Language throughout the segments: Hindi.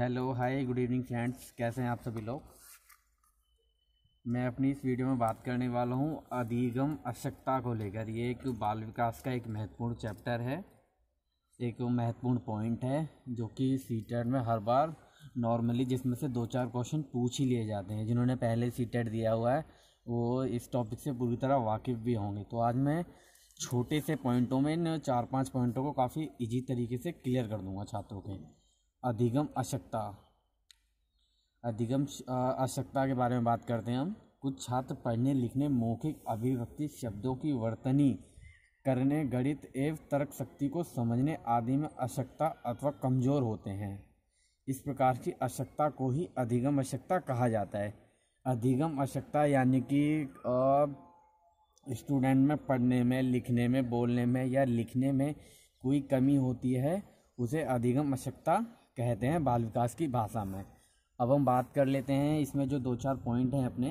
hello hi good evening friends कैसे हैं आप सभी लोग मैं अपनी इस वीडियो में बात करने वाला हूँ अधिगम अशक्ता को लेकर ये एक बाल विकास का एक महत्वपूर्ण चैप्टर है एक महत्वपूर्ण पॉइंट है जो कि सी टेट e में हर बार नॉर्मली जिसमें से दो चार क्वेश्चन पूछ ही लिए जाते हैं जिन्होंने पहले सी टेट e दिया हुआ है वो इस टॉपिक से पूरी तरह वाकिफ़ भी होंगे तो आज मैं छोटे से पॉइंटों में इन चार पाँच पॉइंटों को काफ़ी ईजी तरीके से क्लियर कर दूंगा छात्रों के अधिगम अशक्ता अधिगम अशक्ता के बारे में बात करते हैं हम कुछ छात्र पढ़ने लिखने मौखिक अभिव्यक्ति शब्दों की वर्तनी करने गणित एवं तर्क शक्ति को समझने आदि में अशक्ता अथवा कमज़ोर होते हैं इस प्रकार की अशक्ता को ही अधिगम अशक्ता कहा जाता है अधिगम अशक्ता यानी कि स्टूडेंट में पढ़ने में लिखने में बोलने में या लिखने में कोई कमी होती है उसे अधिगम अशक्ता कहते हैं बाल विकास की भाषा में अब हम बात कर लेते हैं इसमें जो दो चार पॉइंट हैं अपने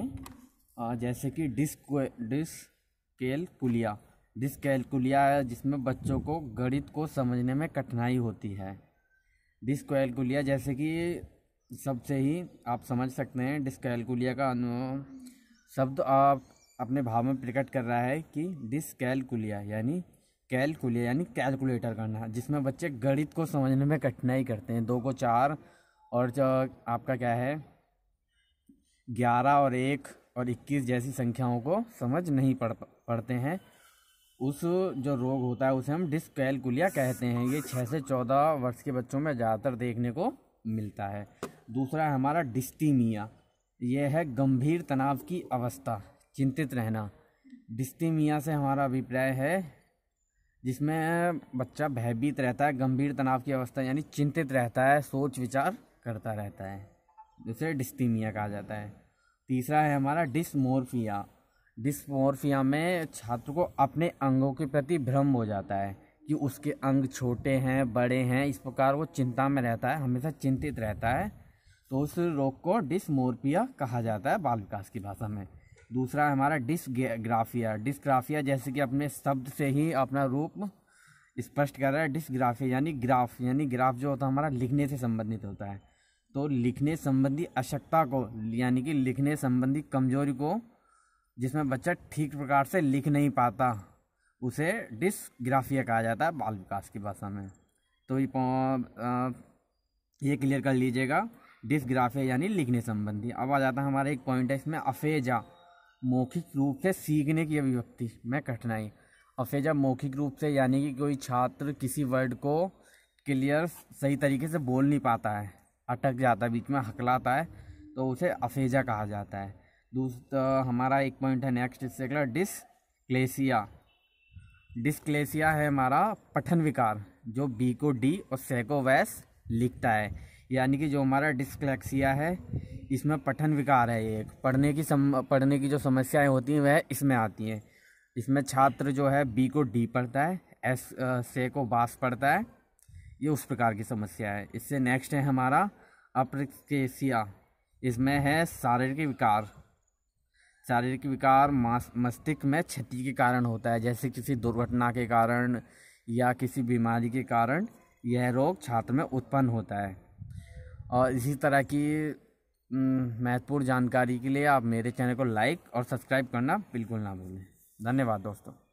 जैसे कि डिस्क डिस्केलकुलिया डिस्कैलकुलिया जिसमें बच्चों को गणित को समझने में कठिनाई होती है डिस्केलकुलिया जैसे कि सबसे ही आप समझ सकते हैं डिस्कैलकुलिया का शब्द आप अपने भाव में प्रकट कर रहा है कि डिस्केलकुलिया यानी कैलकुले यानी कैलकुलेटर करना जिसमें बच्चे गणित को समझने में कठिनाई करते हैं दो को चार और जो आपका क्या है ग्यारह और एक और इक्कीस जैसी संख्याओं को समझ नहीं पड़ पढ़ते हैं उस जो रोग होता है उसे हम डिसकैलकुलिया कहते हैं ये छः से चौदह वर्ष के बच्चों में ज़्यादातर देखने को मिलता है दूसरा है हमारा डिस्टीमिया यह है गंभीर तनाव की अवस्था चिंतित रहना डिस्टीमिया से हमारा अभिप्राय है जिसमें बच्चा भयभीत रहता है गंभीर तनाव की अवस्था यानी चिंतित रहता है सोच विचार करता रहता है जिसे डिस्टीमिया कहा जाता है तीसरा है हमारा डिसमोरफिया डिसमोरफिया में छात्र को अपने अंगों के प्रति भ्रम हो जाता है कि उसके अंग छोटे हैं बड़े हैं इस प्रकार वो चिंता में रहता है हमेशा चिंतित रहता है तो उस रोग को डिसमोरफिया कहा जाता है बाल विकास की भाषा में दूसरा हमारा डिसग्राफिया डिसग्राफिया जैसे कि अपने शब्द से ही अपना रूप स्पष्ट कर रहा है डिसग्राफिया यानी ग्राफ यानी ग्राफ जो होता है हमारा लिखने से संबंधित होता है तो लिखने संबंधी अशक्ता को यानी कि लिखने संबंधी कमजोरी को जिसमें बच्चा ठीक प्रकार से लिख नहीं पाता उसे डिसग्राफिया कहा जाता है बाल विकास की भाषा में तो ये क्लियर कर लीजिएगा डिसग्राफिया यानी लिखने संबंधी अब आ जाता है हमारा एक पॉइंट है इसमें अफेजा मौखिक रूप से सीखने की अभिव्यक्ति में कठिनाई और फिर जब मौखिक रूप से यानी कि कोई छात्र किसी वर्ड को क्लियर सही तरीके से बोल नहीं पाता है अटक जाता है बीच में हकलाता है तो उसे अफेजा कहा जाता है दूसरा हमारा एक पॉइंट है नेक्स्ट इससे अगला डिसक्लेसिया डिस्क्लेसिया है हमारा पठन विकार जो बी को डी और सेको को वैस लिखता है यानी कि जो हमारा डिस्कलेक्सिया है इसमें पठन विकार है एक पढ़ने की सम पढ़ने की जो समस्याएं होती हैं वह इसमें आती हैं इसमें छात्र जो है बी को डी पढ़ता है एस से को बास पढ़ता है ये उस प्रकार की समस्या है इससे नेक्स्ट है हमारा अप्रिकेसिया इसमें है शारीरिक विकार शारीरिक विकार मस्तिष्क में क्षति के कारण होता है जैसे किसी दुर्घटना के कारण या किसी बीमारी के कारण यह रोग छात्र में उत्पन्न होता है और इसी तरह की महत्वपूर्ण जानकारी के लिए आप मेरे चैनल को लाइक और सब्सक्राइब करना बिल्कुल ना भूलें धन्यवाद दोस्तों